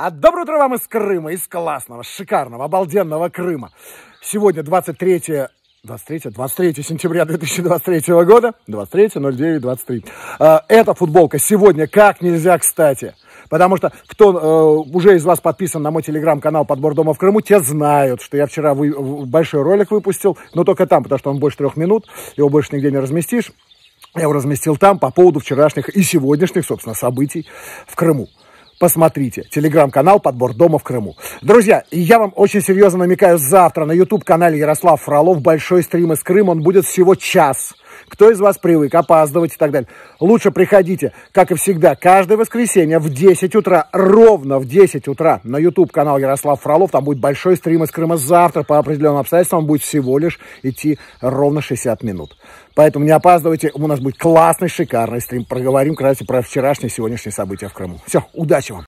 А доброе утро вам из Крыма, из классного, шикарного, обалденного Крыма. Сегодня 23 23, 23 сентября 2023 года, 23.09.23. А, эта футболка сегодня как нельзя кстати. Потому что кто э, уже из вас подписан на мой телеграм-канал «Подбор дома в Крыму», те знают, что я вчера вы, большой ролик выпустил, но только там, потому что он больше трех минут, его больше нигде не разместишь. Я его разместил там по поводу вчерашних и сегодняшних, собственно, событий в Крыму посмотрите. Телеграм-канал «Подбор дома в Крыму». Друзья, я вам очень серьезно намекаю, завтра на YouTube-канале Ярослав Фролов большой стрим из Крыма. Он будет всего час кто из вас привык опаздывать и так далее. Лучше приходите, как и всегда, каждое воскресенье в 10 утра, ровно в 10 утра на YouTube-канал Ярослав Фролов. Там будет большой стрим из Крыма завтра по определенным обстоятельствам. Он будет всего лишь идти ровно 60 минут. Поэтому не опаздывайте, у нас будет классный, шикарный стрим. Проговорим, кстати, про вчерашние, сегодняшние события в Крыму. Все, удачи вам!